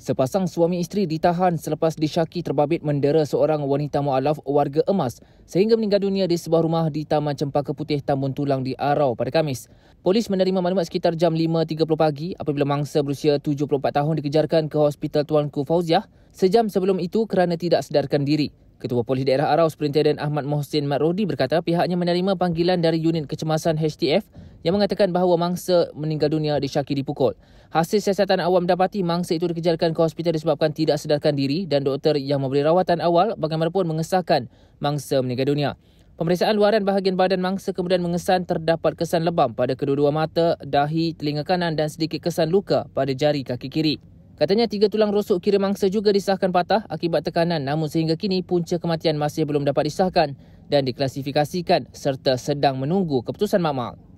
Sepasang suami isteri ditahan selepas disyaki terbabit mendera seorang wanita mualaf warga emas sehingga meninggal dunia di sebuah rumah di Taman Cempaka Putih Tambun Tulang di Arau pada Kamis. Polis menerima maklumat sekitar jam 5.30 pagi apabila mangsa berusia 74 tahun dikejarkan ke Hospital Tuanku Fauziah sejam sebelum itu kerana tidak sedarkan diri. Ketua Polis Daerah Arau, Superintenden Ahmad Mohsin Matrodi berkata pihaknya menerima panggilan dari unit kecemasan HTF yang mengatakan bahawa mangsa meninggal dunia disyaki dipukul. Hasil siasatan awam dapati mangsa itu dikejarkan ke hospital disebabkan tidak sedarkan diri dan doktor yang memberi rawatan awal bagaimanapun mengesahkan mangsa meninggal dunia. Pemeriksaan luaran bahagian badan mangsa kemudian mengesan terdapat kesan lebam pada kedua-dua mata, dahi, telinga kanan dan sedikit kesan luka pada jari kaki kiri. Katanya tiga tulang rusuk kiri mangsa juga disahkan patah akibat tekanan namun sehingga kini punca kematian masih belum dapat disahkan dan diklasifikasikan serta sedang menunggu keputusan makmal.